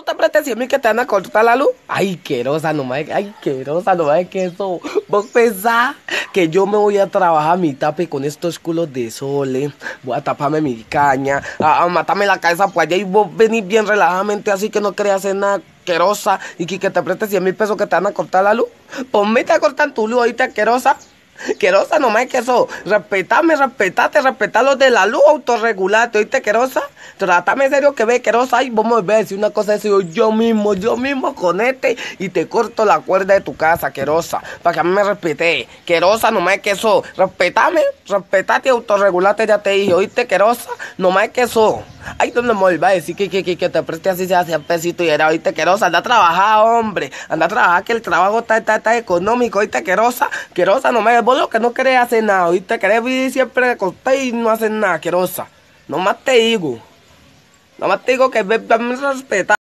no te prestes 100 mil que te van a cortar la luz. Ay, querosa nomás, ay, querosa nomás que eso. Vos pensás que yo me voy a trabajar mi tape con estos culos de sole. Eh. Voy a taparme mi caña, a, matarme la cabeza por allá y vos venís bien relajadamente, así que no querés hacer nada querosa y que, que te prestes 100 mil pesos que te van a cortar la luz. Ponme pues te cortan tu luz ahorita, querosa. Querosa, nomás que eso, respetame, respetate, respetar los de la luz, autorregulate, ¿oíste, Querosa? Tratame serio que ve, Querosa, Y vamos a ver si una cosa es yo, mismo, yo mismo con este y te corto la cuerda de tu casa, Querosa, para que a mí me respete. Querosa, más que eso, respetame, respetate, autorregulate, ya te dije, ¿oíste, Querosa? No más que eso. Ay, tú no me va a decir que, te preste así, se hace pesito y era ahorita querosa. Anda a trabajar, hombre. Anda a trabajar, que el trabajo está, está, económico. Ahorita querosa, querosa, no me vos lo que no querés hacer nada. te querés vivir siempre acostada y no hacer nada, querosa. No más te digo. No más te digo que me, me